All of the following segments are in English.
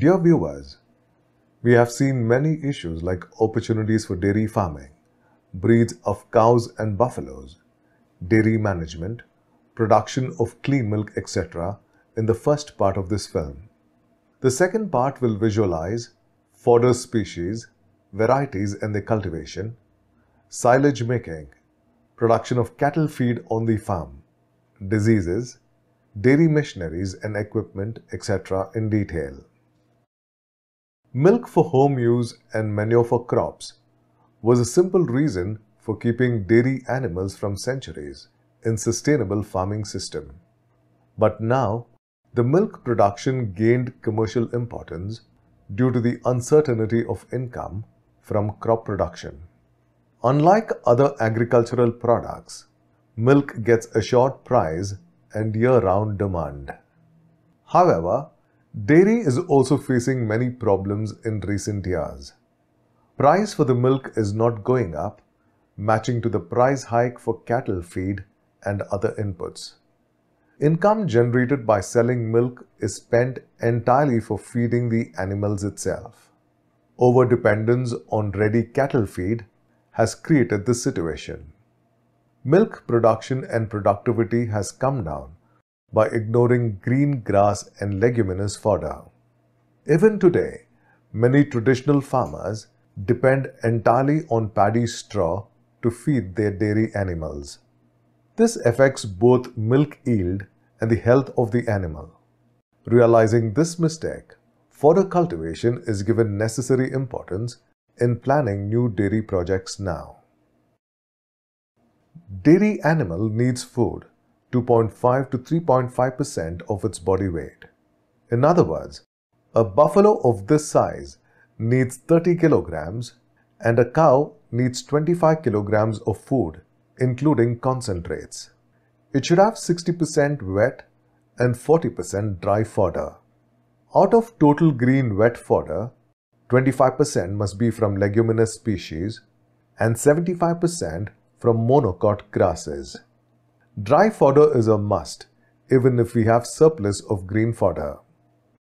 Dear viewers, we have seen many issues like opportunities for dairy farming, breeds of cows and buffaloes, dairy management, production of clean milk, etc. in the first part of this film. The second part will visualize fodder species, varieties and their cultivation, silage making, production of cattle feed on the farm, diseases, dairy machinery and equipment, etc. in detail. Milk for home use and manure for crops was a simple reason for keeping dairy animals from centuries in sustainable farming system. But now, the milk production gained commercial importance due to the uncertainty of income from crop production. Unlike other agricultural products, milk gets assured price and year-round demand. However, Dairy is also facing many problems in recent years. Price for the milk is not going up, matching to the price hike for cattle feed and other inputs. Income generated by selling milk is spent entirely for feeding the animals itself. Overdependence on ready cattle feed has created this situation. Milk production and productivity has come down, by ignoring green grass and leguminous fodder. Even today, many traditional farmers depend entirely on paddy straw to feed their dairy animals. This affects both milk yield and the health of the animal. Realizing this mistake, fodder cultivation is given necessary importance in planning new dairy projects now. Dairy animal needs food 2.5 to 3.5% of its body weight. In other words, a buffalo of this size needs 30 kilograms and a cow needs 25 kilograms of food, including concentrates. It should have 60% wet and 40% dry fodder. Out of total green wet fodder, 25% must be from leguminous species and 75% from monocot grasses. Dry fodder is a must, even if we have surplus of green fodder.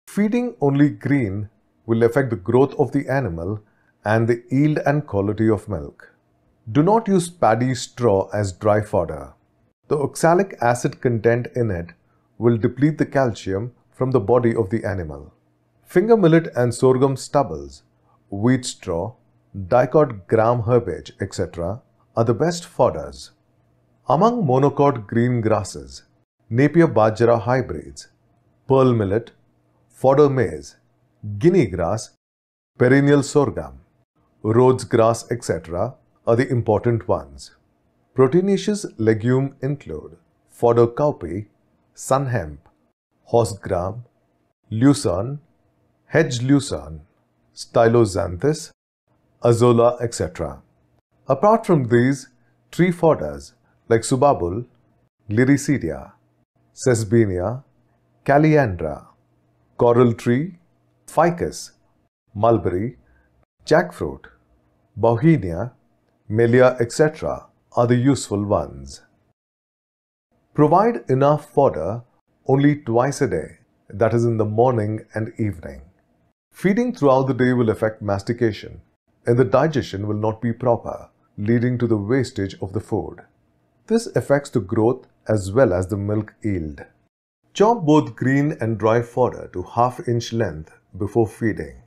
Feeding only green will affect the growth of the animal and the yield and quality of milk. Do not use paddy straw as dry fodder. The oxalic acid content in it will deplete the calcium from the body of the animal. Finger millet and sorghum stubbles, wheat straw, dicot gram herbage, etc. are the best fodders. Among monocot green grasses, Napier bajra hybrids, pearl millet, fodder maize, guinea grass, perennial sorghum, Rhodes grass, etc. are the important ones. Proteinaceous legume include fodder cowpea, sun hemp, horse gram, lucerne, hedge lucerne, styloxanthus, azolla, etc. Apart from these, tree fodders like subabul, liriceria, sesbenia, calyandra, coral tree, ficus, mulberry, jackfruit, bohemia, melia, etc. are the useful ones. Provide enough fodder only twice a day, that is in the morning and evening. Feeding throughout the day will affect mastication and the digestion will not be proper, leading to the wastage of the food. This affects the growth as well as the milk yield. Chop both green and dry fodder to half inch length before feeding.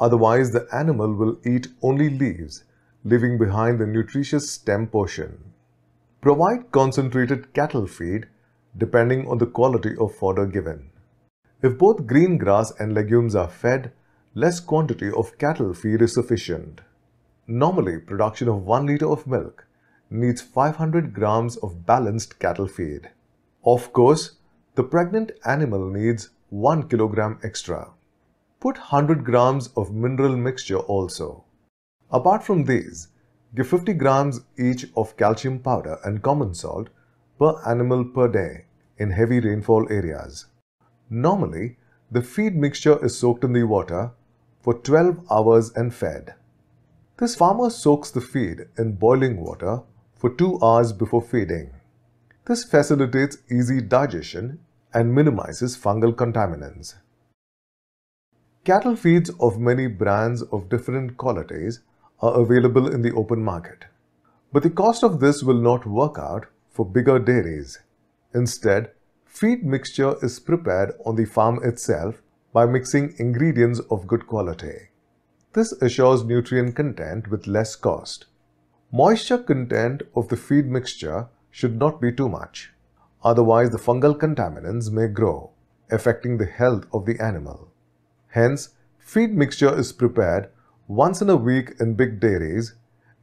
Otherwise, the animal will eat only leaves, leaving behind the nutritious stem portion. Provide concentrated cattle feed depending on the quality of fodder given. If both green grass and legumes are fed, less quantity of cattle feed is sufficient. Normally, production of 1 litre of milk needs 500 grams of balanced cattle feed. Of course, the pregnant animal needs 1 kilogram extra. Put 100 grams of mineral mixture also. Apart from these, give 50 grams each of calcium powder and common salt per animal per day in heavy rainfall areas. Normally, the feed mixture is soaked in the water for 12 hours and fed. This farmer soaks the feed in boiling water for 2 hours before feeding. This facilitates easy digestion and minimizes fungal contaminants. Cattle feeds of many brands of different qualities are available in the open market. But the cost of this will not work out for bigger dairies. Instead, feed mixture is prepared on the farm itself by mixing ingredients of good quality. This assures nutrient content with less cost. Moisture content of the feed mixture should not be too much. Otherwise, the fungal contaminants may grow, affecting the health of the animal. Hence, feed mixture is prepared once in a week in big dairies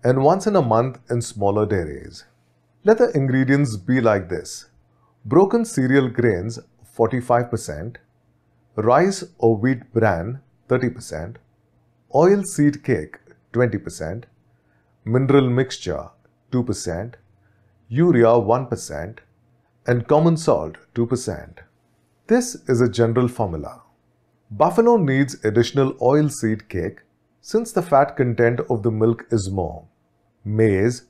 and once in a month in smaller dairies. Let the ingredients be like this. Broken cereal grains 45%, rice or wheat bran 30%, oil seed cake 20%, mineral mixture 2%, urea 1%, and common salt 2%. This is a general formula. Buffalo needs additional oilseed cake since the fat content of the milk is more. Maize,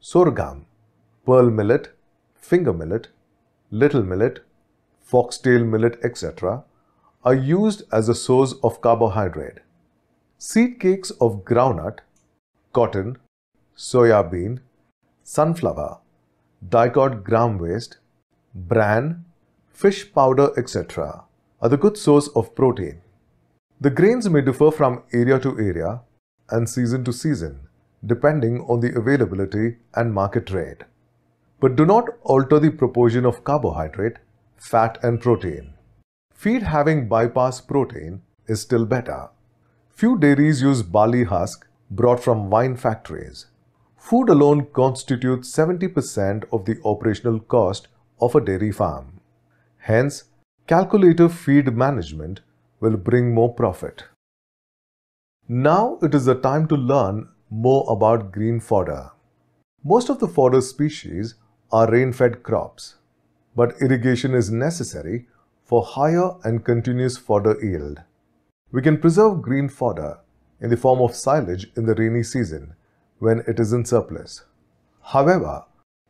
sorghum, pearl millet, finger millet, little millet, foxtail millet, etc. are used as a source of carbohydrate. Seed cakes of groundnut, cotton, soya bean, sunflower, dicot gram waste, bran, fish powder, etc. are the good source of protein. The grains may differ from area to area and season to season depending on the availability and market rate. But do not alter the proportion of carbohydrate, fat and protein. Feed having bypass protein is still better. Few dairies use barley husk brought from wine factories. Food alone constitutes 70% of the operational cost of a dairy farm. Hence, calculative feed management will bring more profit. Now it is the time to learn more about green fodder. Most of the fodder species are rain-fed crops, but irrigation is necessary for higher and continuous fodder yield. We can preserve green fodder in the form of silage in the rainy season when it is in surplus. However,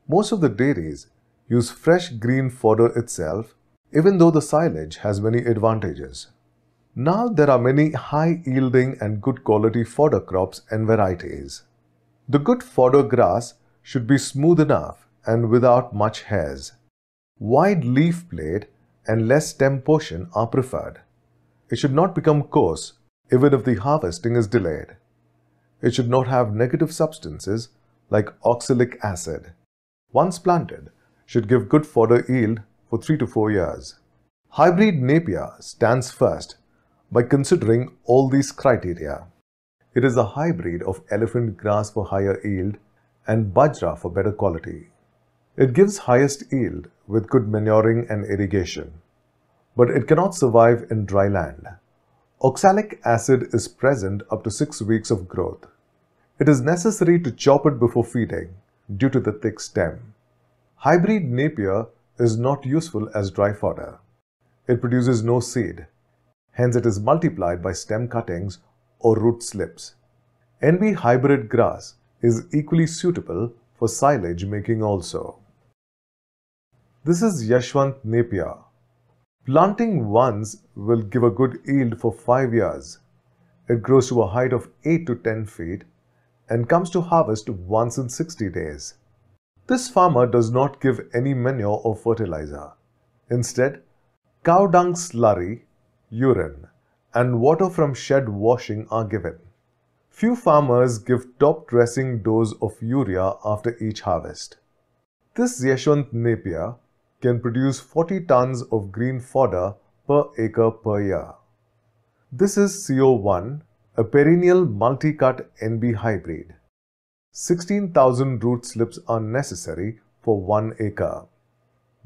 most of the dairies use fresh green fodder itself, even though the silage has many advantages. Now there are many high-yielding and good quality fodder crops and varieties. The good fodder grass should be smooth enough and without much hairs. Wide leaf blade and less stem portion are preferred. It should not become coarse even if the harvesting is delayed. It should not have negative substances like oxalic acid. Once planted, should give good fodder yield for 3 to 4 years. Hybrid Napier stands first by considering all these criteria. It is a hybrid of elephant grass for higher yield and bajra for better quality. It gives highest yield with good manuring and irrigation, but it cannot survive in dry land. Oxalic acid is present up to 6 weeks of growth. It is necessary to chop it before feeding due to the thick stem. Hybrid Napier is not useful as dry fodder. It produces no seed, hence it is multiplied by stem cuttings or root slips. NB hybrid grass is equally suitable for silage making also. This is Yashwant Napier. Planting once will give a good yield for 5 years. It grows to a height of 8 to 10 feet and comes to harvest once in 60 days. This farmer does not give any manure or fertilizer. Instead, cow dung slurry, urine, and water from shed washing are given. Few farmers give top dressing dose of urea after each harvest. This Yeshwant Napier can produce 40 tons of green fodder per acre per year. This is CO1 a perennial multi-cut NB hybrid. 16,000 root slips are necessary for 1 acre.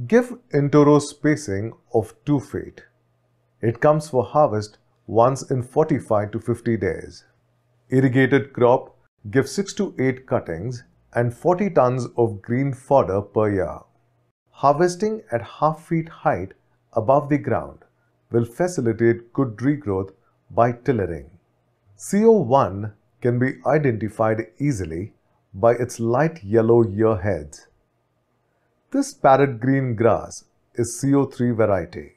Give Entoro spacing of 2 feet. It comes for harvest once in 45 to 50 days. Irrigated crop give 6 to 8 cuttings and 40 tons of green fodder per year. Harvesting at half feet height above the ground will facilitate good regrowth by tillering. CO1 can be identified easily by its light yellow ear head. This parrot green grass is CO3 variety.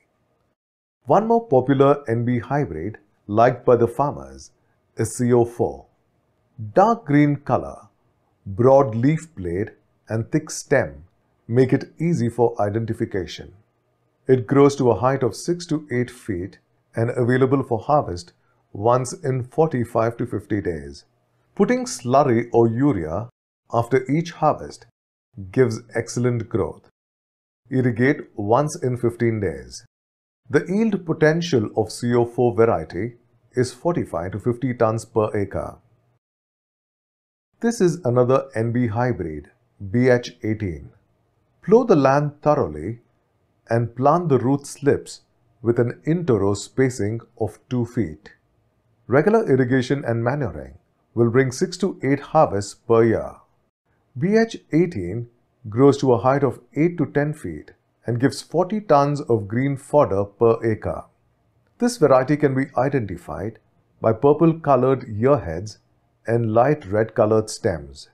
One more popular NB hybrid liked by the farmers is CO4. Dark green color, broad leaf blade and thick stem make it easy for identification. It grows to a height of 6 to 8 feet and available for harvest once in 45 to 50 days. Putting slurry or urea after each harvest gives excellent growth. Irrigate once in 15 days. The yield potential of CO4 variety is 45 to 50 tons per acre. This is another NB hybrid, BH18. Plow the land thoroughly and plant the root slips with an interrow spacing of 2 feet. Regular irrigation and manuring will bring 6 to 8 harvests per year. BH18 grows to a height of 8 to 10 feet and gives 40 tons of green fodder per acre. This variety can be identified by purple colored ear heads and light red colored stems.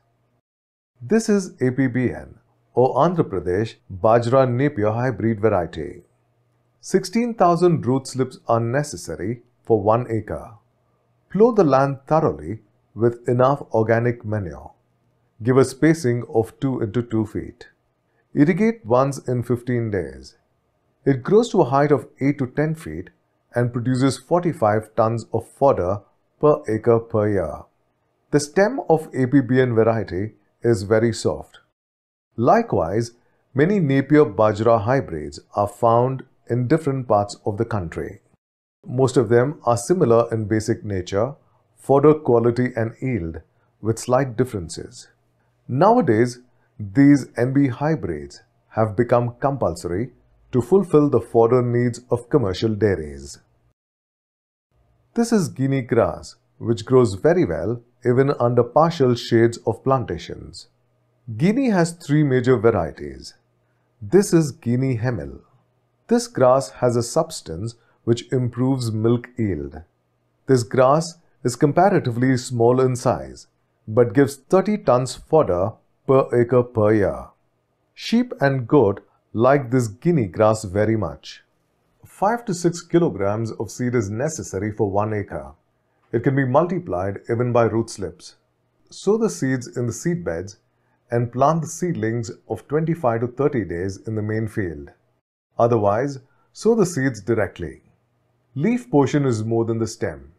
This is APBN or Andhra Pradesh Bajra Napier hybrid variety. 16,000 root slips are necessary for 1 acre. Plow the land thoroughly with enough organic manure. Give a spacing of 2 into 2 feet. Irrigate once in 15 days. It grows to a height of 8 to 10 feet and produces 45 tons of fodder per acre per year. The stem of APBN variety is very soft. Likewise, many Napier Bajra hybrids are found in different parts of the country. Most of them are similar in basic nature, fodder quality and yield, with slight differences. Nowadays, these NB hybrids have become compulsory to fulfill the fodder needs of commercial dairies. This is Guinea grass, which grows very well even under partial shades of plantations. Guinea has three major varieties. This is Guinea hemel. This grass has a substance which improves milk yield. This grass is comparatively small in size, but gives 30 tons fodder per acre per year. Sheep and goat like this guinea grass very much. 5 to 6 kilograms of seed is necessary for 1 acre. It can be multiplied even by root slips. Sow the seeds in the seed beds and plant the seedlings of 25 to 30 days in the main field. Otherwise, sow the seeds directly. Leaf portion is more than the stem.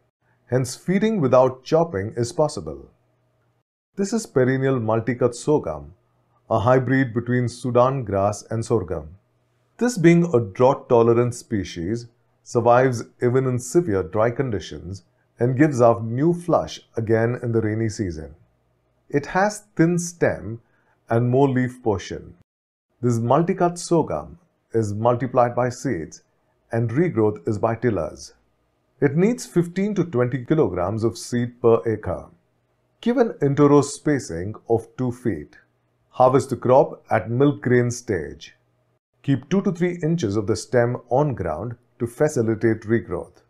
Hence, feeding without chopping is possible. This is perennial multicut sorghum, a hybrid between Sudan grass and sorghum. This being a drought-tolerant species, survives even in severe dry conditions and gives off new flush again in the rainy season. It has thin stem and more leaf portion. This multicut sorghum is multiplied by seeds and regrowth is by tillers. It needs 15 to 20 kilograms of seed per acre. Given interrow spacing of 2 feet. Harvest the crop at milk grain stage. Keep 2 to 3 inches of the stem on ground to facilitate regrowth.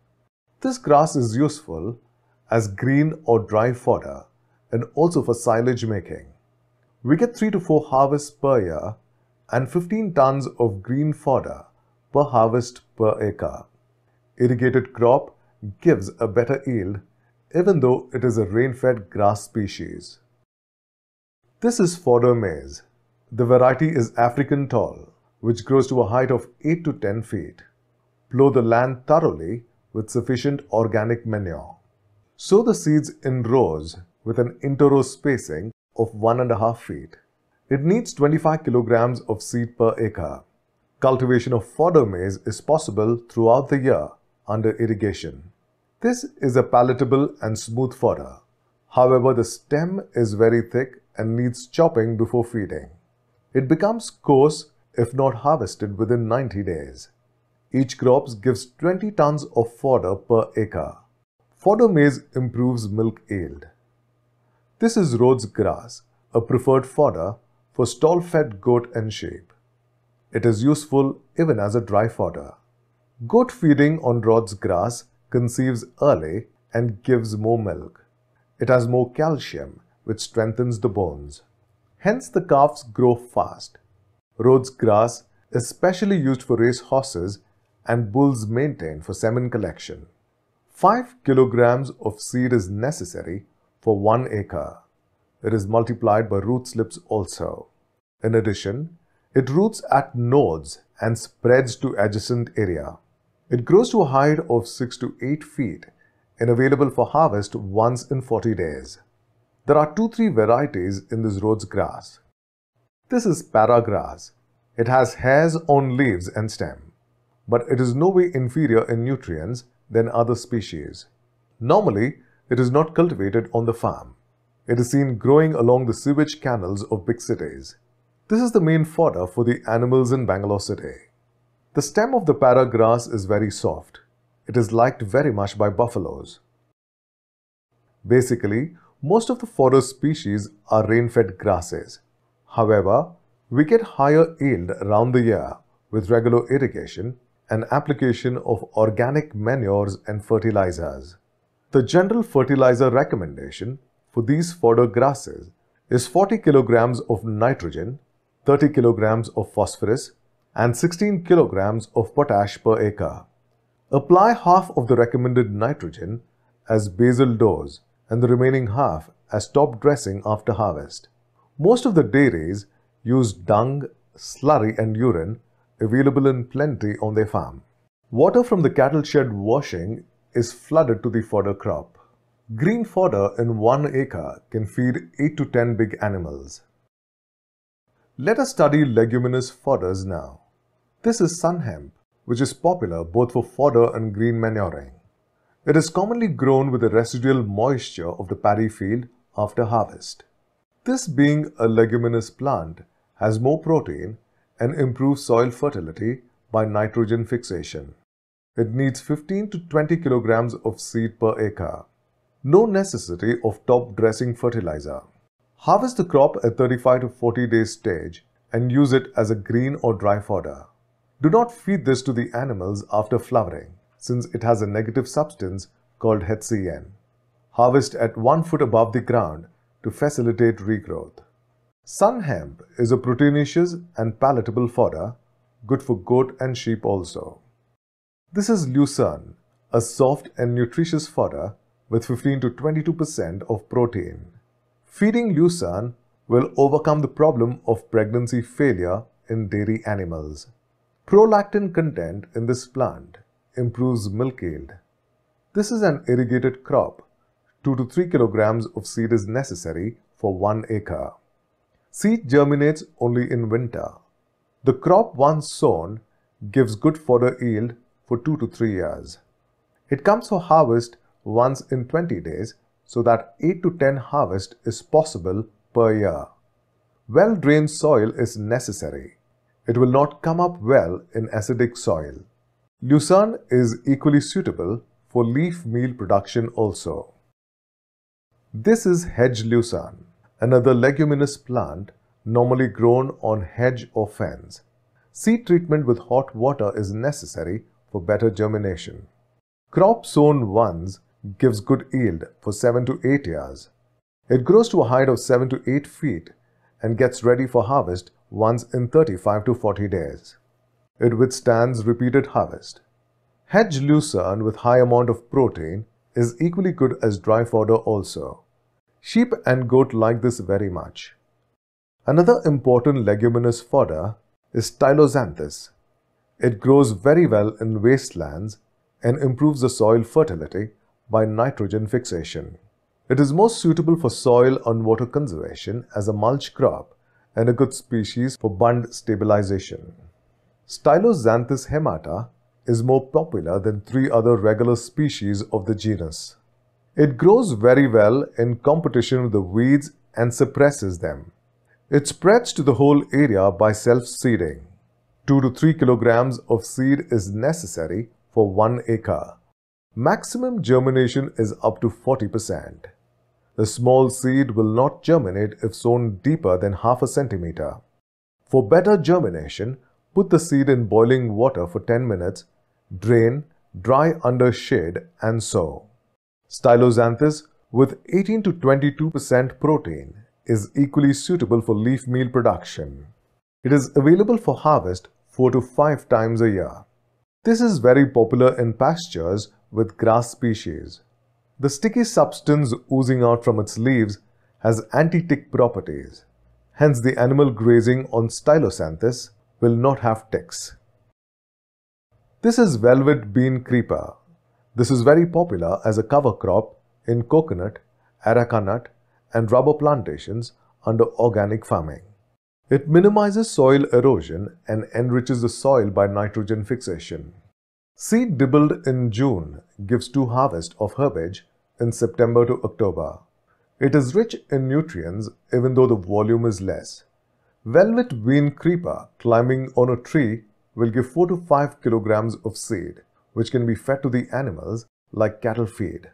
This grass is useful as green or dry fodder and also for silage making. We get 3 to 4 harvests per year and 15 tons of green fodder per harvest per acre. Irrigated crop gives a better yield even though it is a rain-fed grass species. This is fodder maize. The variety is African tall, which grows to a height of 8 to 10 feet. Plow the land thoroughly with sufficient organic manure. Sow the seeds in rows with an inter-row spacing of 1.5 feet. It needs 25 kilograms of seed per acre. Cultivation of fodder maize is possible throughout the year under irrigation. This is a palatable and smooth fodder. However, the stem is very thick and needs chopping before feeding. It becomes coarse if not harvested within 90 days. Each crop gives 20 tons of fodder per acre. Fodder maize improves milk yield. This is Rhodes grass, a preferred fodder for stall-fed goat and sheep. It is useful even as a dry fodder. Goat feeding on rod's grass conceives early and gives more milk. It has more calcium, which strengthens the bones. Hence, the calves grow fast. Rhodes grass is specially used for race horses and bulls maintained for semen collection. 5 kilograms of seed is necessary for 1 acre. It is multiplied by root slips also. In addition, it roots at nodes and spreads to adjacent area. It grows to a height of 6 to 8 feet and available for harvest once in 40 days. There are 2-3 varieties in this Rhodes grass. This is paragrass. It has hairs on leaves and stem, but it is no way inferior in nutrients than other species. Normally, it is not cultivated on the farm. It is seen growing along the sewage canals of big cities. This is the main fodder for the animals in Bangalore city. The stem of the para grass is very soft. It is liked very much by buffaloes. Basically, most of the forest species are rain-fed grasses. However, we get higher yield round the year with regular irrigation and application of organic manures and fertilizers. The general fertilizer recommendation for these fodder grasses is 40 kilograms of nitrogen 30 kilograms of phosphorus and 16 kilograms of potash per acre. Apply half of the recommended nitrogen as basal dose and the remaining half as top dressing after harvest. Most of the dairies use dung, slurry and urine available in plenty on their farm. Water from the cattle shed washing is flooded to the fodder crop. Green fodder in one acre can feed 8 to 10 big animals. Let us study leguminous fodders now. This is sun hemp, which is popular both for fodder and green manuring. It is commonly grown with the residual moisture of the paddy field after harvest. This being a leguminous plant has more protein and improves soil fertility by nitrogen fixation. It needs 15 to 20 kilograms of seed per acre. No necessity of top dressing fertilizer. Harvest the crop at 35 to 40 days stage and use it as a green or dry fodder. Do not feed this to the animals after flowering since it has a negative substance called HCN. Harvest at 1 foot above the ground to facilitate regrowth. Sun hemp is a proteinaceous and palatable fodder, good for goat and sheep also. This is lucerne, a soft and nutritious fodder with 15 to 22% of protein. Feeding lucerne will overcome the problem of pregnancy failure in dairy animals. Prolactin content in this plant improves milk yield. This is an irrigated crop. 2 to 3 kilograms of seed is necessary for 1 acre. Seed germinates only in winter. The crop once sown gives good fodder yield for 2 to 3 years. It comes for harvest once in 20 days so that 8 to 10 harvest is possible per year. Well-drained soil is necessary. It will not come up well in acidic soil. Lucerne is equally suitable for leaf meal production also. This is hedge lucerne, another leguminous plant normally grown on hedge or fence. Seed treatment with hot water is necessary for better germination. Crop sown 1s gives good yield for 7 to 8 years. It grows to a height of 7 to 8 feet and gets ready for harvest once in 35 to 40 days. It withstands repeated harvest. Hedge lucerne with high amount of protein is equally good as dry fodder also. Sheep and goat like this very much. Another important leguminous fodder is Stylosanthus. It grows very well in wastelands and improves the soil fertility by nitrogen fixation. It is most suitable for soil and water conservation as a mulch crop and a good species for bund stabilization. Styloxanthus hemata is more popular than three other regular species of the genus. It grows very well in competition with the weeds and suppresses them. It spreads to the whole area by self-seeding. 2 to 3 kilograms of seed is necessary for 1 acre. Maximum germination is up to 40%. The small seed will not germinate if sown deeper than half a centimeter. For better germination, put the seed in boiling water for 10 minutes, drain, dry under shade and sow. Styloxanthus with 18 to 22% protein is equally suitable for leaf meal production. It is available for harvest 4 to 5 times a year. This is very popular in pastures with grass species. The sticky substance oozing out from its leaves has anti-tick properties. Hence, the animal grazing on Stylosanthus will not have ticks. This is velvet bean creeper. This is very popular as a cover crop in coconut, areca nut and rubber plantations under organic farming. It minimizes soil erosion and enriches the soil by nitrogen fixation. Seed dibbled in June gives two harvest of herbage in September to October. It is rich in nutrients even though the volume is less. Velvet bean creeper climbing on a tree will give 4 to 5 kilograms of seed which can be fed to the animals like cattle feed.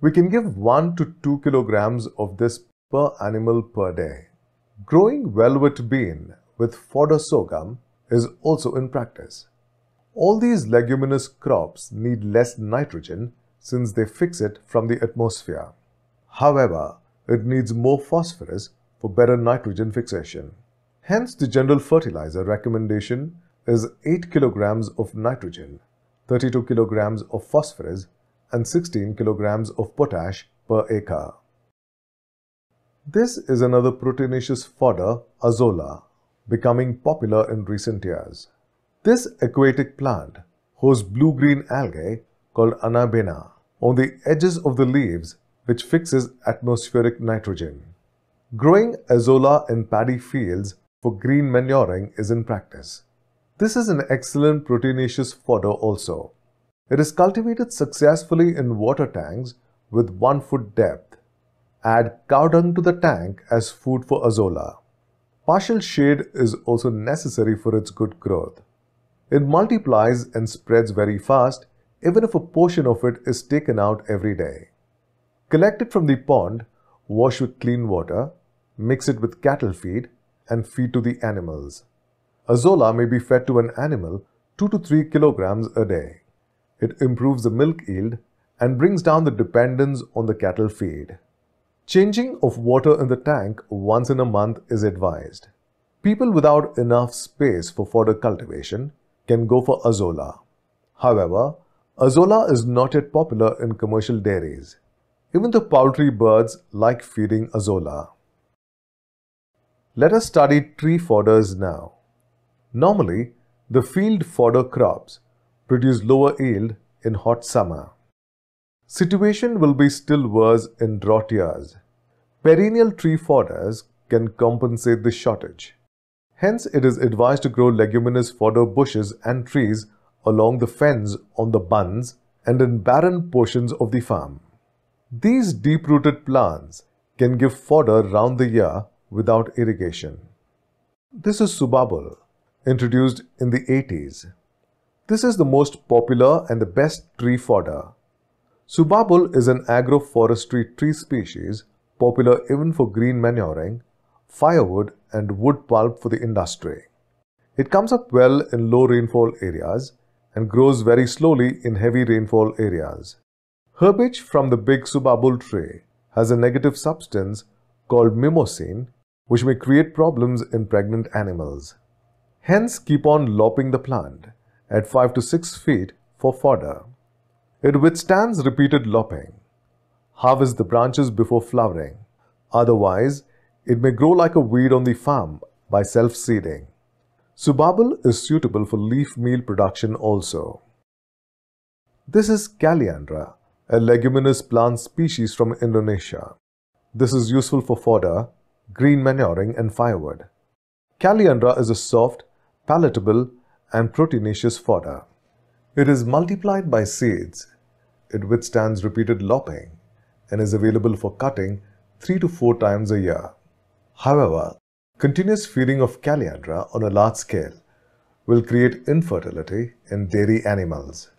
We can give 1 to 2 kilograms of this per animal per day. Growing velvet bean with fodder sorghum is also in practice. All these leguminous crops need less nitrogen since they fix it from the atmosphere. However, it needs more phosphorus for better nitrogen fixation. Hence, the general fertilizer recommendation is 8 kilograms of nitrogen, 32 kilograms of phosphorus and 16 kilograms of potash per acre. This is another proteinaceous fodder, azolla, becoming popular in recent years. This aquatic plant hosts blue-green algae called anabena on the edges of the leaves which fixes atmospheric nitrogen. Growing azolla in paddy fields for green manuring is in practice. This is an excellent proteinaceous fodder also. It is cultivated successfully in water tanks with 1 foot depth. Add cow dung to the tank as food for azolla. Partial shade is also necessary for its good growth. It multiplies and spreads very fast, even if a portion of it is taken out every day. Collect it from the pond, wash with clean water, mix it with cattle feed, and feed to the animals. Azolla may be fed to an animal 2 to 3 kilograms a day. It improves the milk yield and brings down the dependence on the cattle feed. Changing of water in the tank once in a month is advised. People without enough space for fodder cultivation can go for Azola. However, Azola is not yet popular in commercial dairies. Even the poultry birds like feeding Azola. Let us study tree fodders now. Normally, the field fodder crops produce lower yield in hot summer. Situation will be still worse in drought years. Perennial tree fodders can compensate the shortage. Hence, it is advised to grow leguminous fodder bushes and trees along the fens on the buns and in barren portions of the farm. These deep-rooted plants can give fodder round the year without irrigation. This is subabul, introduced in the 80s. This is the most popular and the best tree fodder. Subabul is an agroforestry tree species popular even for green manuring firewood, and wood pulp for the industry. It comes up well in low rainfall areas and grows very slowly in heavy rainfall areas. Herbage from the big subabul tree has a negative substance called mimosine which may create problems in pregnant animals. Hence keep on lopping the plant at 5 to 6 feet for fodder. It withstands repeated lopping. Harvest the branches before flowering. Otherwise, it may grow like a weed on the farm by self-seeding. Subabul is suitable for leaf meal production also. This is Calyandra, a leguminous plant species from Indonesia. This is useful for fodder, green manuring and firewood. Calyandra is a soft, palatable and proteinaceous fodder. It is multiplied by seeds. It withstands repeated lopping and is available for cutting 3 to 4 times a year. However, continuous feeding of calandra on a large scale will create infertility in dairy animals,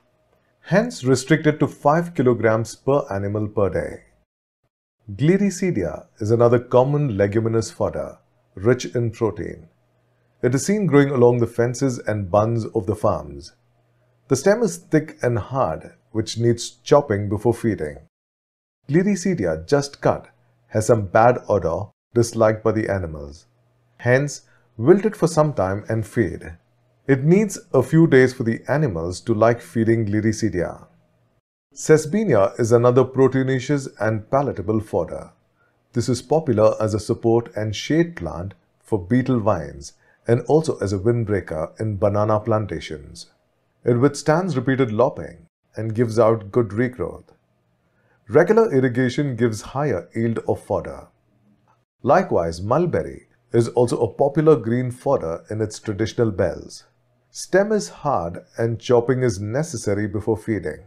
hence restricted to 5 kilograms per animal per day. Gliricidia is another common leguminous fodder, rich in protein. It is seen growing along the fences and buns of the farms. The stem is thick and hard, which needs chopping before feeding. Gliricidia just cut has some bad odor disliked by the animals. Hence, wilted for some time and fade. It needs a few days for the animals to like feeding Liricidia. Cesbinia is another proteinaceous and palatable fodder. This is popular as a support and shade plant for beetle vines and also as a windbreaker in banana plantations. It withstands repeated lopping and gives out good regrowth. Regular irrigation gives higher yield of fodder. Likewise, mulberry is also a popular green fodder in its traditional bells. Stem is hard and chopping is necessary before feeding.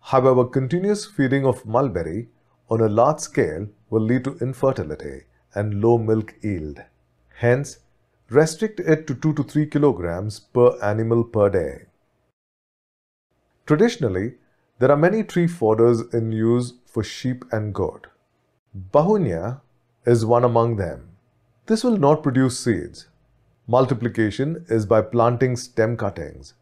However, continuous feeding of mulberry on a large scale will lead to infertility and low milk yield. Hence, restrict it to 2 to 3 kilograms per animal per day. Traditionally, there are many tree fodders in use for sheep and goat. Bahunya is one among them. This will not produce seeds. Multiplication is by planting stem cuttings.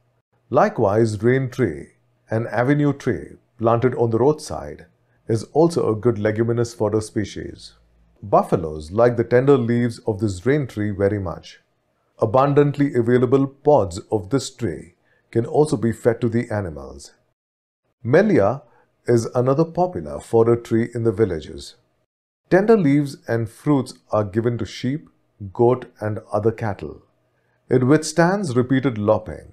Likewise, rain tree, an avenue tree planted on the roadside, is also a good leguminous fodder species. Buffaloes like the tender leaves of this rain tree very much. Abundantly available pods of this tree can also be fed to the animals. Melia is another popular fodder tree in the villages. Tender leaves and fruits are given to sheep, goat, and other cattle. It withstands repeated lopping.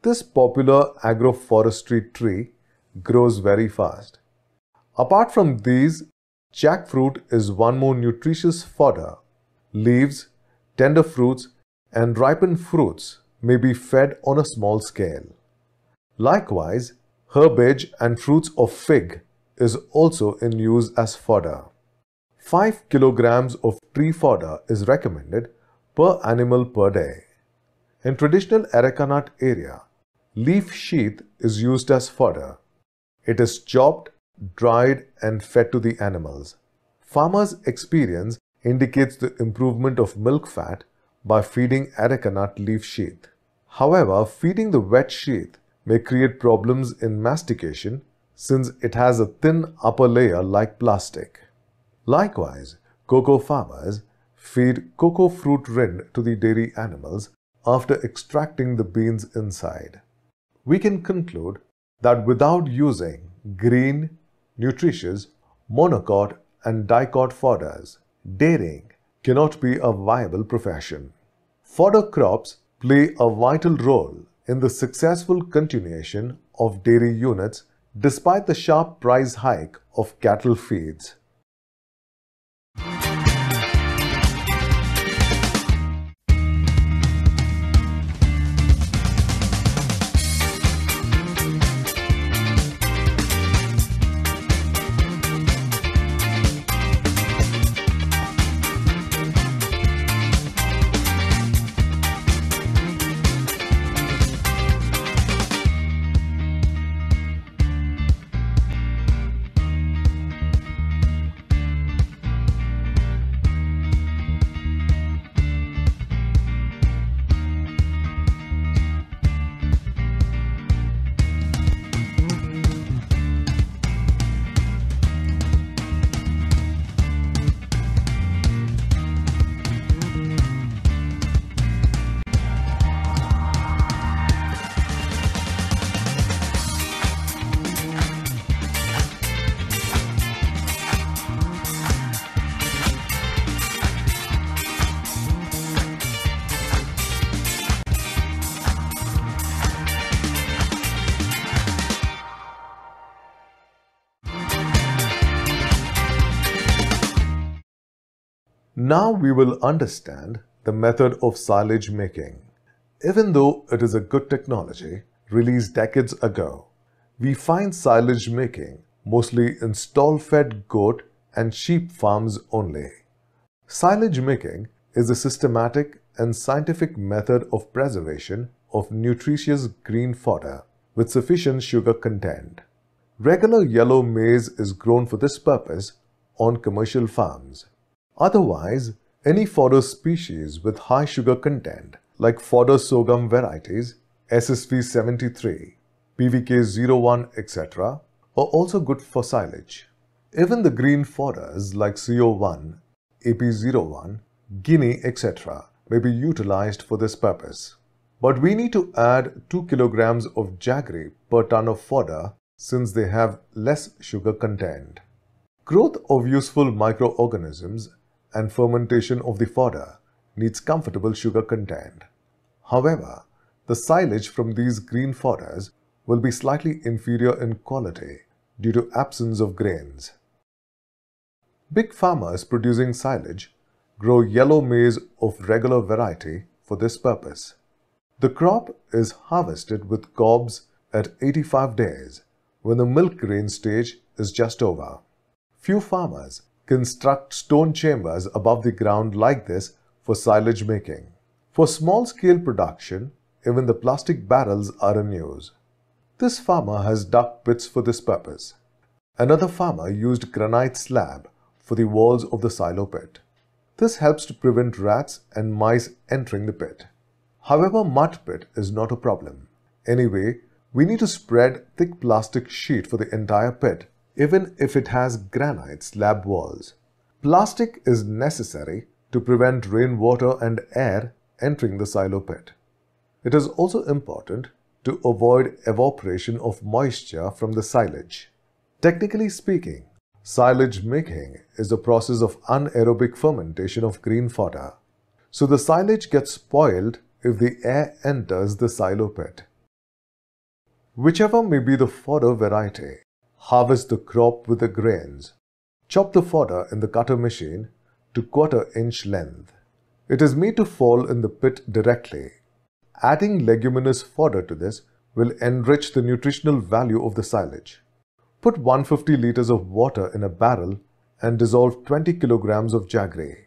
This popular agroforestry tree grows very fast. Apart from these, jackfruit is one more nutritious fodder. Leaves, tender fruits, and ripened fruits may be fed on a small scale. Likewise, herbage and fruits of fig is also in use as fodder. 5 kilograms of tree fodder is recommended per animal per day. In traditional arecanut area, leaf sheath is used as fodder. It is chopped, dried and fed to the animals. Farmers' experience indicates the improvement of milk fat by feeding arecanut leaf sheath. However, feeding the wet sheath may create problems in mastication since it has a thin upper layer like plastic. Likewise, cocoa farmers feed cocoa fruit rind to the dairy animals after extracting the beans inside. We can conclude that without using green, nutritious, monocot and dicot fodders, dairying cannot be a viable profession. Fodder crops play a vital role in the successful continuation of dairy units despite the sharp price hike of cattle feeds. Now we will understand the method of silage making. Even though it is a good technology released decades ago, we find silage making mostly in stall-fed goat and sheep farms only. Silage making is a systematic and scientific method of preservation of nutritious green fodder with sufficient sugar content. Regular yellow maize is grown for this purpose on commercial farms. Otherwise, any fodder species with high sugar content like fodder sorghum varieties, SSV73, PVK01, etc. are also good for silage. Even the green fodders like CO1, AP01, Guinea, etc. may be utilized for this purpose. But we need to add 2 kilograms of jaggery per ton of fodder since they have less sugar content. Growth of useful microorganisms and fermentation of the fodder needs comfortable sugar content. However, the silage from these green fodders will be slightly inferior in quality due to absence of grains. Big farmers producing silage grow yellow maize of regular variety for this purpose. The crop is harvested with cobs at 85 days when the milk grain stage is just over. Few farmers construct stone chambers above the ground like this for silage making. For small-scale production, even the plastic barrels are in use. This farmer has dug pits for this purpose. Another farmer used granite slab for the walls of the silo pit. This helps to prevent rats and mice entering the pit. However, mud pit is not a problem. Anyway, we need to spread thick plastic sheet for the entire pit even if it has granite slab walls. Plastic is necessary to prevent rainwater and air entering the silo pit. It is also important to avoid evaporation of moisture from the silage. Technically speaking, silage making is a process of anaerobic fermentation of green fodder. So the silage gets spoiled if the air enters the silo pit. Whichever may be the fodder variety, harvest the crop with the grains. Chop the fodder in the cutter machine to quarter inch length. It is made to fall in the pit directly. Adding leguminous fodder to this will enrich the nutritional value of the silage. Put 150 liters of water in a barrel and dissolve 20 kilograms of jaggery.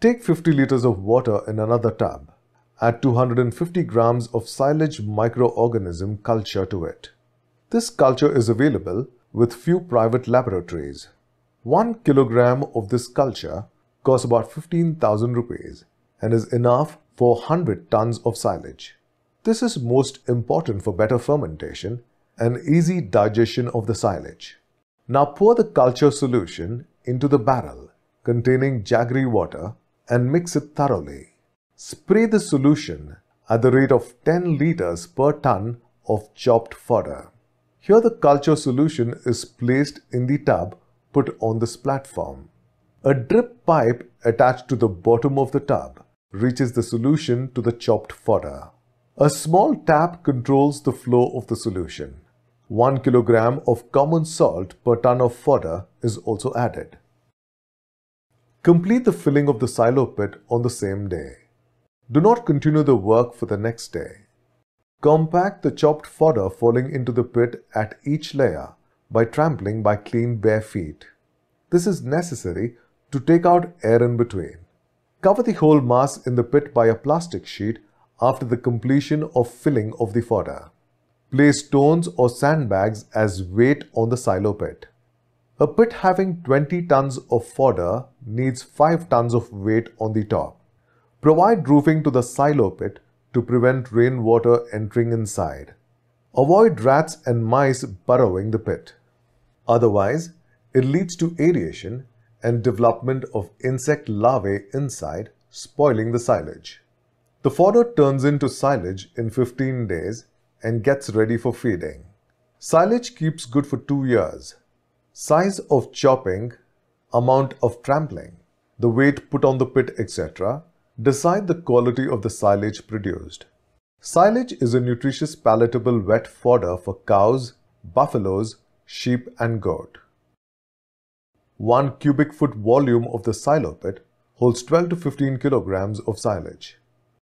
Take 50 liters of water in another tub. Add 250 grams of silage microorganism culture to it. This culture is available with few private laboratories. One kilogram of this culture costs about 15,000 rupees and is enough for 100 tons of silage. This is most important for better fermentation and easy digestion of the silage. Now pour the culture solution into the barrel containing jaggery water and mix it thoroughly. Spray the solution at the rate of 10 liters per ton of chopped fodder. Here the culture solution is placed in the tub put on this platform. A drip pipe attached to the bottom of the tub reaches the solution to the chopped fodder. A small tap controls the flow of the solution. 1 kilogram of common salt per ton of fodder is also added. Complete the filling of the silo pit on the same day. Do not continue the work for the next day. Compact the chopped fodder falling into the pit at each layer by trampling by clean bare feet. This is necessary to take out air in between. Cover the whole mass in the pit by a plastic sheet after the completion of filling of the fodder. Place stones or sandbags as weight on the silo pit. A pit having 20 tons of fodder needs 5 tons of weight on the top. Provide roofing to the silo pit to prevent rainwater entering inside. Avoid rats and mice burrowing the pit. Otherwise, it leads to aeration and development of insect larvae inside, spoiling the silage. The fodder turns into silage in 15 days and gets ready for feeding. Silage keeps good for two years. Size of chopping, amount of trampling, the weight put on the pit, etc decide the quality of the silage produced. Silage is a nutritious palatable wet fodder for cows, buffaloes, sheep and goat. One cubic foot volume of the silo pit holds 12 to 15 kilograms of silage.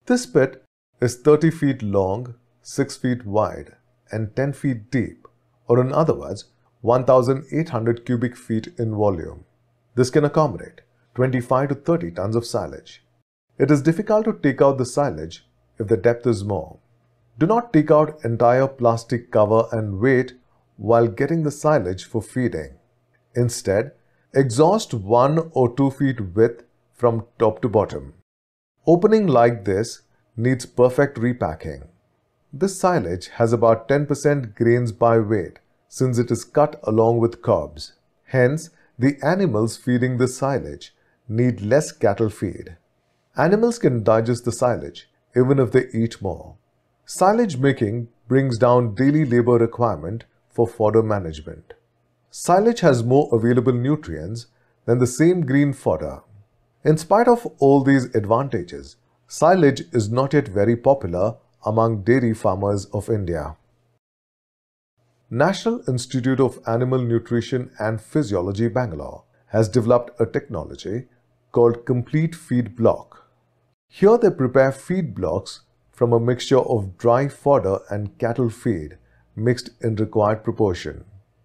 This pit is 30 feet long, 6 feet wide and 10 feet deep or in other words 1800 cubic feet in volume. This can accommodate 25 to 30 tons of silage. It is difficult to take out the silage if the depth is more. Do not take out entire plastic cover and wait while getting the silage for feeding. Instead, exhaust 1 or 2 feet width from top to bottom. Opening like this needs perfect repacking. This silage has about 10% grains by weight since it is cut along with cobs. Hence, the animals feeding this silage need less cattle feed. Animals can digest the silage, even if they eat more. Silage making brings down daily labor requirement for fodder management. Silage has more available nutrients than the same green fodder. In spite of all these advantages, silage is not yet very popular among dairy farmers of India. National Institute of Animal Nutrition and Physiology Bangalore has developed a technology called Complete Feed Block here they prepare feed blocks from a mixture of dry fodder and cattle feed mixed in required proportion.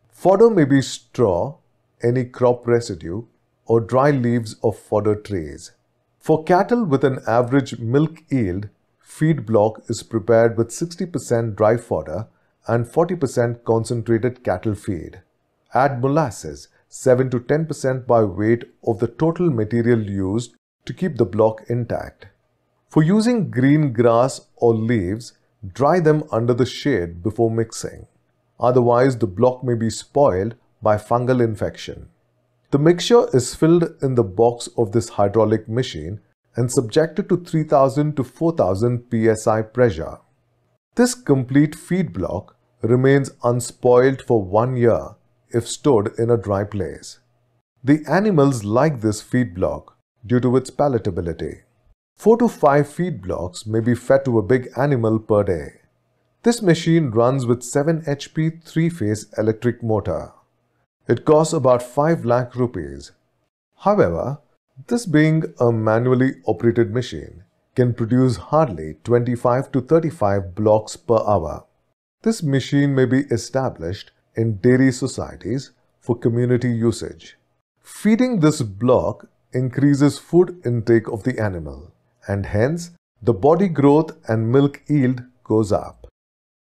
Fodder may be straw, any crop residue, or dry leaves of fodder trees. For cattle with an average milk yield, feed block is prepared with 60% dry fodder and 40% concentrated cattle feed. Add molasses 7 to 10% by weight of the total material used to keep the block intact. For using green grass or leaves, dry them under the shade before mixing. Otherwise, the block may be spoiled by fungal infection. The mixture is filled in the box of this hydraulic machine and subjected to 3000 to 4000 psi pressure. This complete feed block remains unspoiled for one year if stored in a dry place. The animals like this feed block due to its palatability. 4 to 5 feed blocks may be fed to a big animal per day. This machine runs with 7 HP 3-phase electric motor. It costs about 5 lakh rupees. However, this being a manually operated machine can produce hardly 25 to 35 blocks per hour. This machine may be established in dairy societies for community usage. Feeding this block increases food intake of the animal and hence the body growth and milk yield goes up.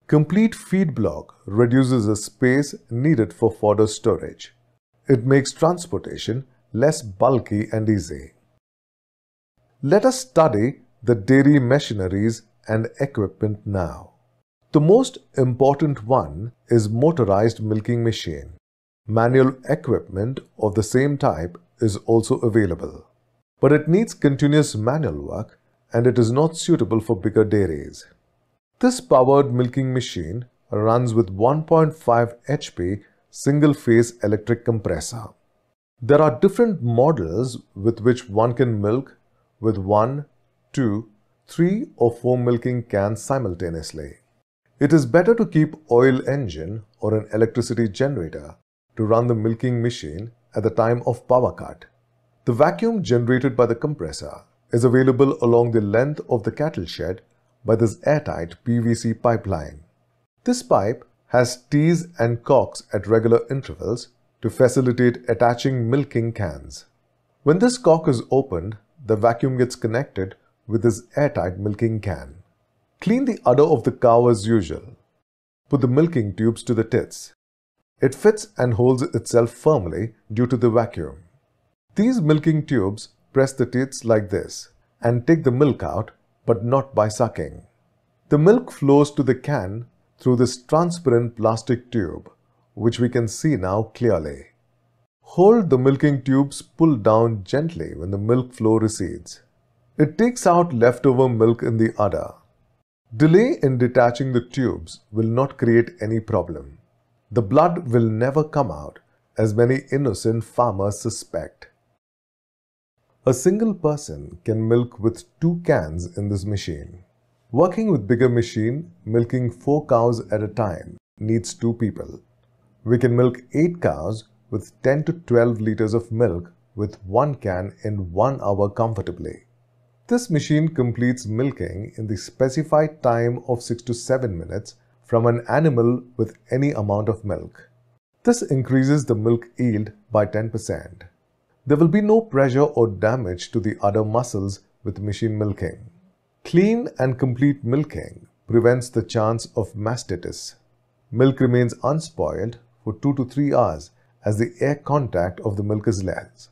Complete feed block reduces the space needed for fodder storage. It makes transportation less bulky and easy. Let us study the dairy machineries and equipment now. The most important one is motorized milking machine. Manual equipment of the same type is also available. But it needs continuous manual work and it is not suitable for bigger dairies. This powered milking machine runs with 1.5 HP single-phase electric compressor. There are different models with which one can milk with one, two, three, or 4 milking cans simultaneously. It is better to keep oil engine or an electricity generator to run the milking machine at the time of power cut. The vacuum generated by the compressor is available along the length of the cattle shed by this airtight PVC pipeline. This pipe has tees and cocks at regular intervals to facilitate attaching milking cans. When this cock is opened, the vacuum gets connected with this airtight milking can. Clean the udder of the cow as usual. Put the milking tubes to the tits. It fits and holds itself firmly due to the vacuum. These milking tubes Press the teats like this and take the milk out, but not by sucking. The milk flows to the can through this transparent plastic tube, which we can see now clearly. Hold the milking tubes pulled down gently when the milk flow recedes. It takes out leftover milk in the udder. Delay in detaching the tubes will not create any problem. The blood will never come out, as many innocent farmers suspect. A single person can milk with two cans in this machine. Working with bigger machine, milking 4 cows at a time needs 2 people. We can milk 8 cows with 10 to 12 liters of milk with 1 can in 1 hour comfortably. This machine completes milking in the specified time of 6 to 7 minutes from an animal with any amount of milk. This increases the milk yield by 10%. There will be no pressure or damage to the udder muscles with machine milking. Clean and complete milking prevents the chance of mastitis. Milk remains unspoiled for 2 to 3 hours as the air contact of the milk is less.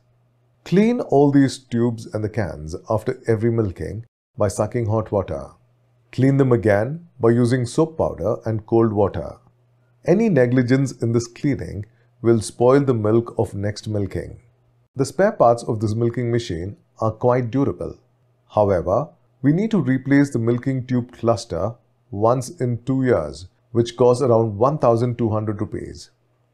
Clean all these tubes and the cans after every milking by sucking hot water. Clean them again by using soap powder and cold water. Any negligence in this cleaning will spoil the milk of next milking. The spare parts of this milking machine are quite durable. However, we need to replace the milking tube cluster once in two years, which costs around 1,200 rupees.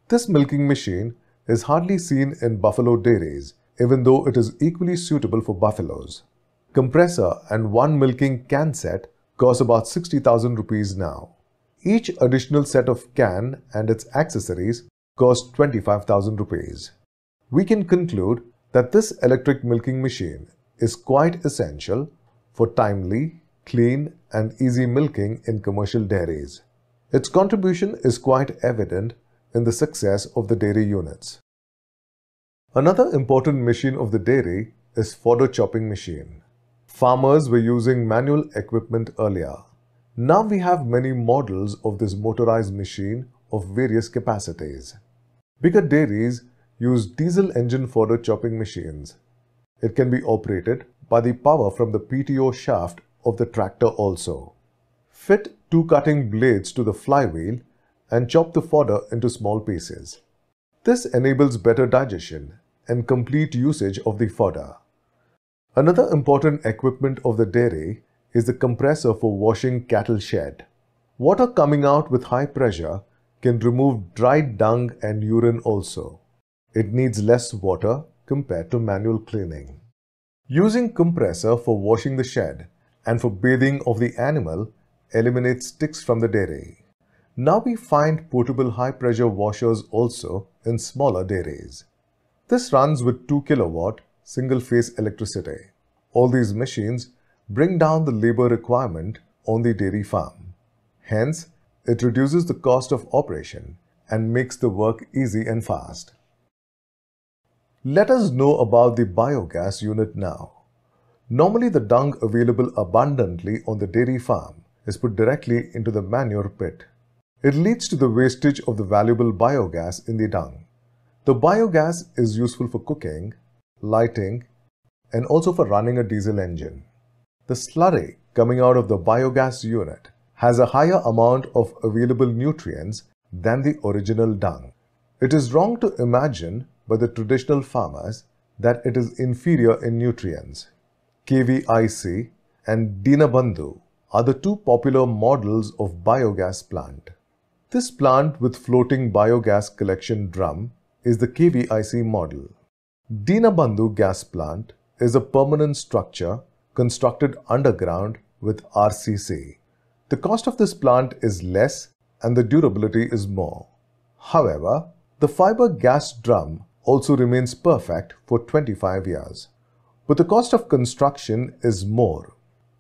This milking machine is hardly seen in buffalo dairies, even though it is equally suitable for buffaloes. Compressor and one milking can set cost about 60,000 rupees now. Each additional set of can and its accessories cost 25,000 rupees we can conclude that this electric milking machine is quite essential for timely, clean and easy milking in commercial dairies. Its contribution is quite evident in the success of the dairy units. Another important machine of the dairy is fodder chopping machine. Farmers were using manual equipment earlier. Now we have many models of this motorized machine of various capacities. Bigger dairies use diesel engine fodder chopping machines. It can be operated by the power from the PTO shaft of the tractor also. Fit two cutting blades to the flywheel and chop the fodder into small pieces. This enables better digestion and complete usage of the fodder. Another important equipment of the dairy is the compressor for washing cattle shed. Water coming out with high pressure can remove dried dung and urine also. It needs less water compared to manual cleaning. Using compressor for washing the shed and for bathing of the animal eliminates sticks from the dairy. Now we find portable high pressure washers also in smaller dairies. This runs with 2 kilowatt single phase electricity. All these machines bring down the labor requirement on the dairy farm. Hence, it reduces the cost of operation and makes the work easy and fast. Let us know about the biogas unit now. Normally the dung available abundantly on the dairy farm is put directly into the manure pit. It leads to the wastage of the valuable biogas in the dung. The biogas is useful for cooking, lighting, and also for running a diesel engine. The slurry coming out of the biogas unit has a higher amount of available nutrients than the original dung. It is wrong to imagine by the traditional farmers that it is inferior in nutrients. KVIC and Dinabandhu are the two popular models of biogas plant. This plant with floating biogas collection drum is the KVIC model. Dinabandhu gas plant is a permanent structure constructed underground with RCC. The cost of this plant is less and the durability is more. However, the fiber gas drum also remains perfect for 25 years. But the cost of construction is more.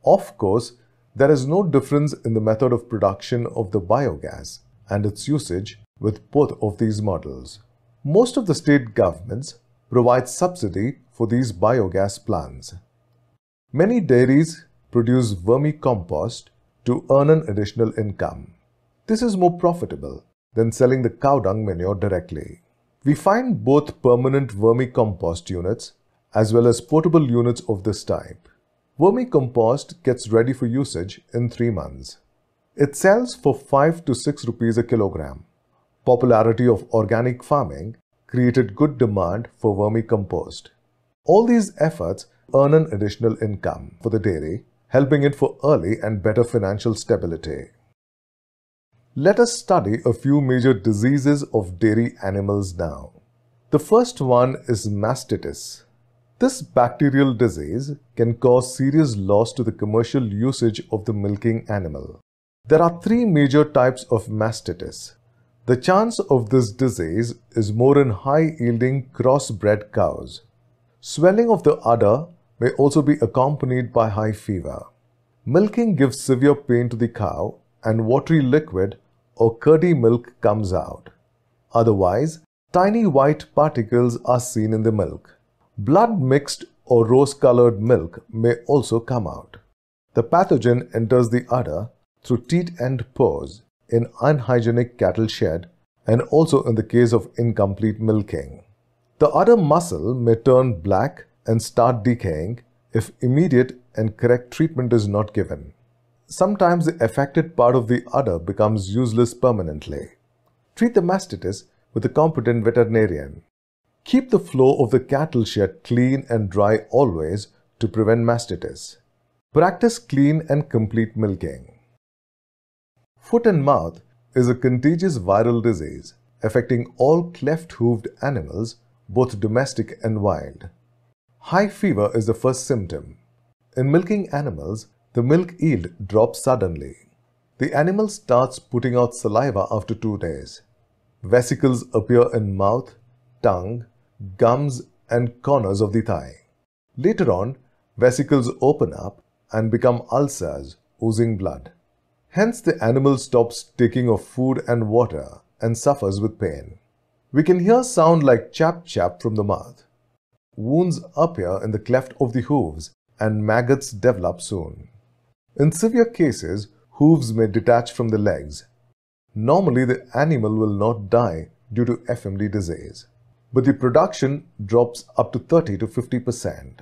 Of course, there is no difference in the method of production of the biogas and its usage with both of these models. Most of the state governments provide subsidy for these biogas plants. Many dairies produce vermicompost to earn an additional income. This is more profitable than selling the cow dung manure directly. We find both permanent vermicompost units as well as portable units of this type. Vermicompost gets ready for usage in 3 months. It sells for 5 to 6 rupees a kilogram. Popularity of organic farming created good demand for vermicompost. All these efforts earn an additional income for the dairy, helping it for early and better financial stability. Let us study a few major diseases of dairy animals now. The first one is mastitis. This bacterial disease can cause serious loss to the commercial usage of the milking animal. There are three major types of mastitis. The chance of this disease is more in high-yielding crossbred cows. Swelling of the udder may also be accompanied by high fever. Milking gives severe pain to the cow and watery liquid or curdy milk comes out. Otherwise, tiny white particles are seen in the milk. Blood mixed or rose-colored milk may also come out. The pathogen enters the udder through teat and pores in unhygienic cattle shed and also in the case of incomplete milking. The udder muscle may turn black and start decaying if immediate and correct treatment is not given. Sometimes the affected part of the udder becomes useless permanently. Treat the mastitis with a competent veterinarian. Keep the flow of the cattle shed clean and dry always to prevent mastitis. Practice clean and complete milking. Foot and mouth is a contagious viral disease affecting all cleft-hooved animals, both domestic and wild. High fever is the first symptom. In milking animals, the milk yield drops suddenly. The animal starts putting out saliva after two days. Vesicles appear in mouth, tongue, gums and corners of the thigh. Later on, vesicles open up and become ulcers oozing blood. Hence, the animal stops taking of food and water and suffers with pain. We can hear sound like chap chap from the mouth. Wounds appear in the cleft of the hooves and maggots develop soon. In severe cases, hooves may detach from the legs. Normally, the animal will not die due to FMD disease, but the production drops up to 30 to 50%.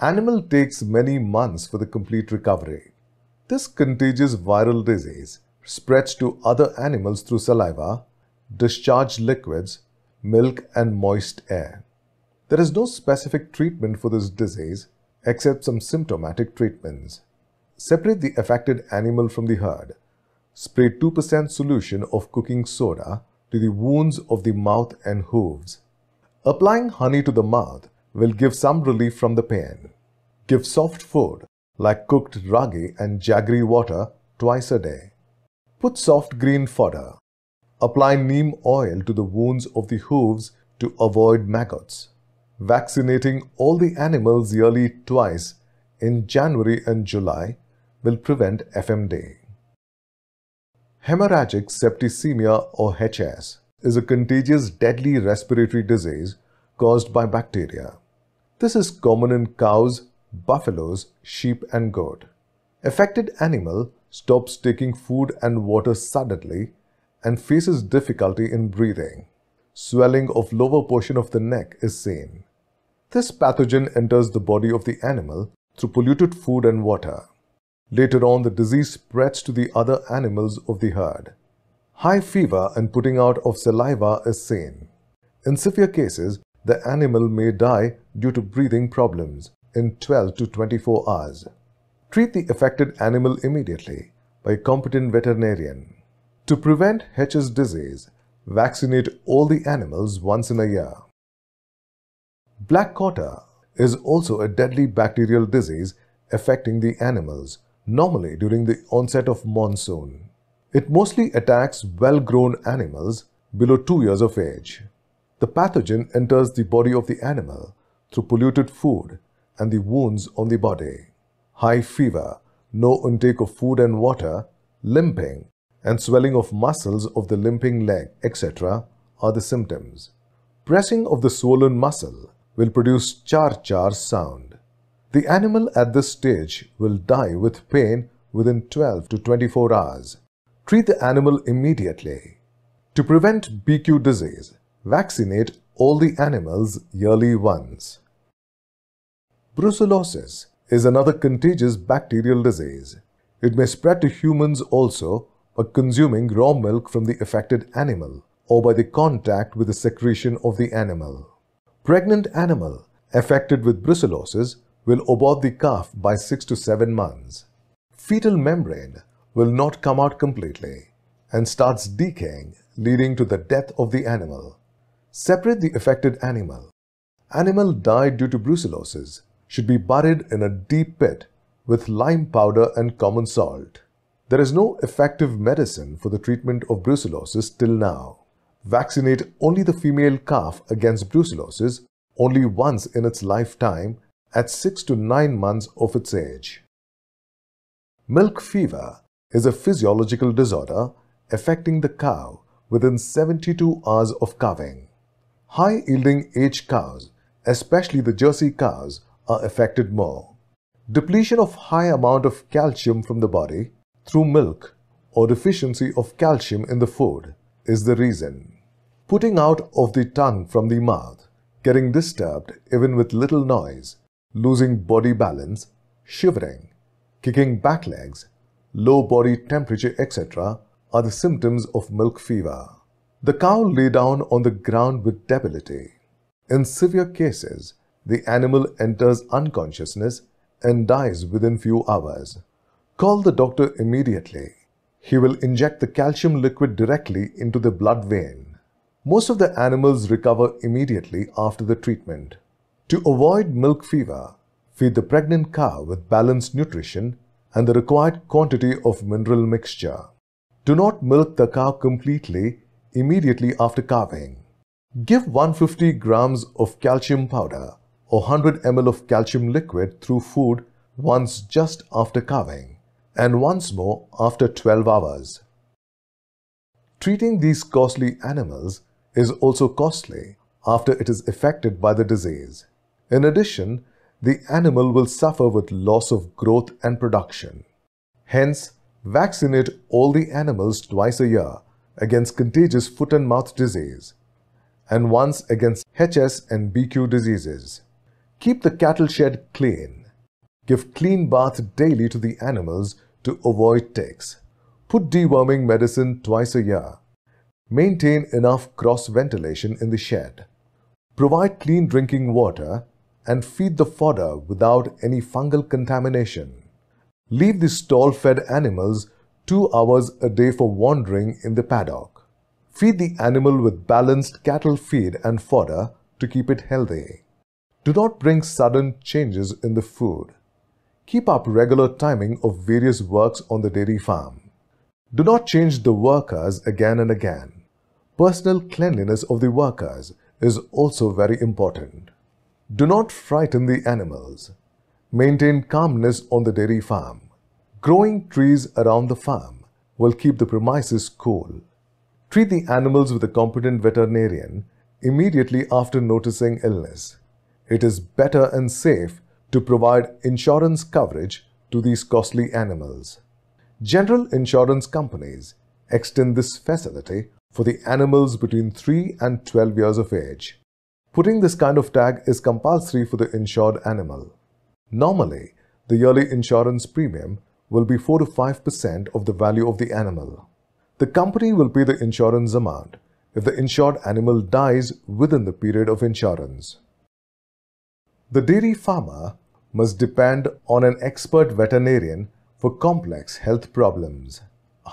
Animal takes many months for the complete recovery. This contagious viral disease spreads to other animals through saliva, discharged liquids, milk and moist air. There is no specific treatment for this disease except some symptomatic treatments. Separate the affected animal from the herd. Spray 2% solution of cooking soda to the wounds of the mouth and hooves. Applying honey to the mouth will give some relief from the pain. Give soft food like cooked ragi and jaggery water twice a day. Put soft green fodder. Apply neem oil to the wounds of the hooves to avoid maggots. Vaccinating all the animals yearly twice in January and July will prevent FMD. Hemorrhagic septicemia or HS is a contagious deadly respiratory disease caused by bacteria. This is common in cows, buffaloes, sheep and goat. Affected animal stops taking food and water suddenly and faces difficulty in breathing. Swelling of lower portion of the neck is seen. This pathogen enters the body of the animal through polluted food and water. Later on, the disease spreads to the other animals of the herd. High fever and putting out of saliva is seen. In severe cases, the animal may die due to breathing problems in 12 to 24 hours. Treat the affected animal immediately by a competent veterinarian. To prevent H's disease, vaccinate all the animals once in a year. Black cotter is also a deadly bacterial disease affecting the animals Normally, during the onset of monsoon, it mostly attacks well-grown animals below 2 years of age. The pathogen enters the body of the animal through polluted food and the wounds on the body. High fever, no intake of food and water, limping, and swelling of muscles of the limping leg, etc. are the symptoms. Pressing of the swollen muscle will produce char-char sound. The animal at this stage will die with pain within 12 to 24 hours. Treat the animal immediately. To prevent BQ disease, vaccinate all the animals yearly once. Brucellosis is another contagious bacterial disease. It may spread to humans also by consuming raw milk from the affected animal or by the contact with the secretion of the animal. Pregnant animal affected with brucellosis will abort the calf by 6 to 7 months. Fetal membrane will not come out completely and starts decaying leading to the death of the animal. Separate the affected animal. Animal died due to brucellosis should be buried in a deep pit with lime powder and common salt. There is no effective medicine for the treatment of brucellosis till now. Vaccinate only the female calf against brucellosis only once in its lifetime at 6 to 9 months of its age. Milk fever is a physiological disorder affecting the cow within 72 hours of calving. High-yielding aged cows, especially the Jersey cows, are affected more. Depletion of high amount of calcium from the body through milk or deficiency of calcium in the food is the reason. Putting out of the tongue from the mouth, getting disturbed even with little noise, losing body balance, shivering, kicking back legs, low body temperature, etc., are the symptoms of milk fever. The cow lay down on the ground with debility. In severe cases, the animal enters unconsciousness and dies within few hours. Call the doctor immediately. He will inject the calcium liquid directly into the blood vein. Most of the animals recover immediately after the treatment. To avoid milk fever, feed the pregnant cow with balanced nutrition and the required quantity of mineral mixture. Do not milk the cow completely immediately after calving. Give 150 grams of calcium powder or 100 ml of calcium liquid through food once just after calving and once more after 12 hours. Treating these costly animals is also costly after it is affected by the disease. In addition, the animal will suffer with loss of growth and production. Hence, vaccinate all the animals twice a year against contagious foot and mouth disease and once against HS and BQ diseases. Keep the cattle shed clean. Give clean bath daily to the animals to avoid ticks. Put deworming medicine twice a year. Maintain enough cross ventilation in the shed. Provide clean drinking water and feed the fodder without any fungal contamination. Leave the stall-fed animals 2 hours a day for wandering in the paddock. Feed the animal with balanced cattle feed and fodder to keep it healthy. Do not bring sudden changes in the food. Keep up regular timing of various works on the dairy farm. Do not change the workers again and again. Personal cleanliness of the workers is also very important. Do not frighten the animals. Maintain calmness on the dairy farm. Growing trees around the farm will keep the premises cool. Treat the animals with a competent veterinarian immediately after noticing illness. It is better and safe to provide insurance coverage to these costly animals. General insurance companies extend this facility for the animals between 3 and 12 years of age. Putting this kind of tag is compulsory for the insured animal. Normally, the yearly insurance premium will be 4 to 5% of the value of the animal. The company will pay the insurance amount if the insured animal dies within the period of insurance. The dairy farmer must depend on an expert veterinarian for complex health problems.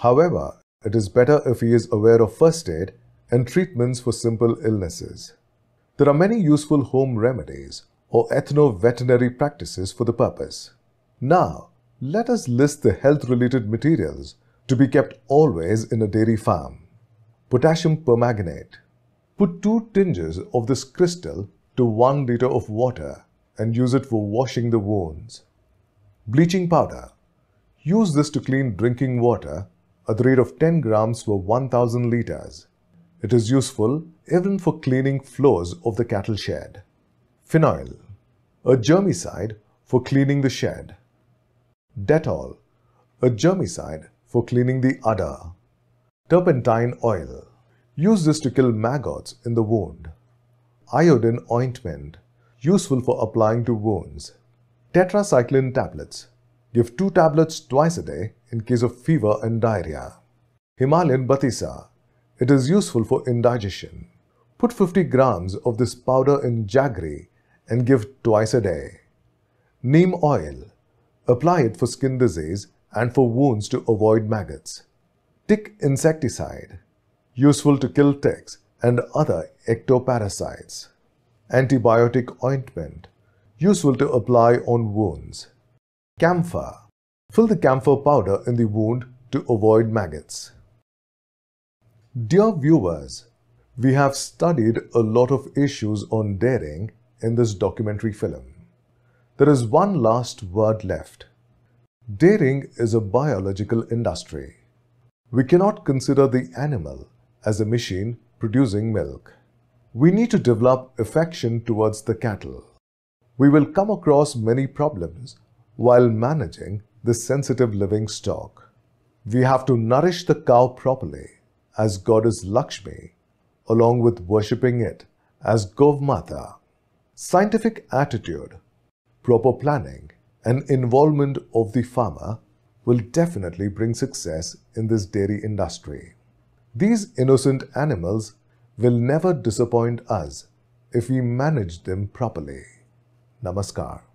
However, it is better if he is aware of first aid and treatments for simple illnesses. There are many useful home remedies or ethno-veterinary practices for the purpose. Now, let us list the health-related materials to be kept always in a dairy farm. Potassium permanganate. Put two tinges of this crystal to 1 liter of water and use it for washing the wounds. Bleaching powder. Use this to clean drinking water at the rate of 10 grams for 1000 liters. It is useful even for cleaning floors of the cattle shed. Phenyl, a germicide for cleaning the shed. Detol, a germicide for cleaning the udder. Turpentine oil, use this to kill maggots in the wound. Iodine ointment, useful for applying to wounds. Tetracycline tablets, give two tablets twice a day in case of fever and diarrhea. Himalayan batisa, it is useful for indigestion. Put 50 grams of this powder in jaggery and give twice a day. Neem oil. Apply it for skin disease and for wounds to avoid maggots. Tick insecticide. Useful to kill ticks and other ectoparasites. Antibiotic ointment. Useful to apply on wounds. Camphor. Fill the camphor powder in the wound to avoid maggots. Dear viewers, we have studied a lot of issues on daring in this documentary film. There is one last word left. Daring is a biological industry. We cannot consider the animal as a machine producing milk. We need to develop affection towards the cattle. We will come across many problems while managing this sensitive living stock. We have to nourish the cow properly as goddess Lakshmi, along with worshipping it as Govmata. Scientific attitude, proper planning, and involvement of the farmer will definitely bring success in this dairy industry. These innocent animals will never disappoint us if we manage them properly. Namaskar.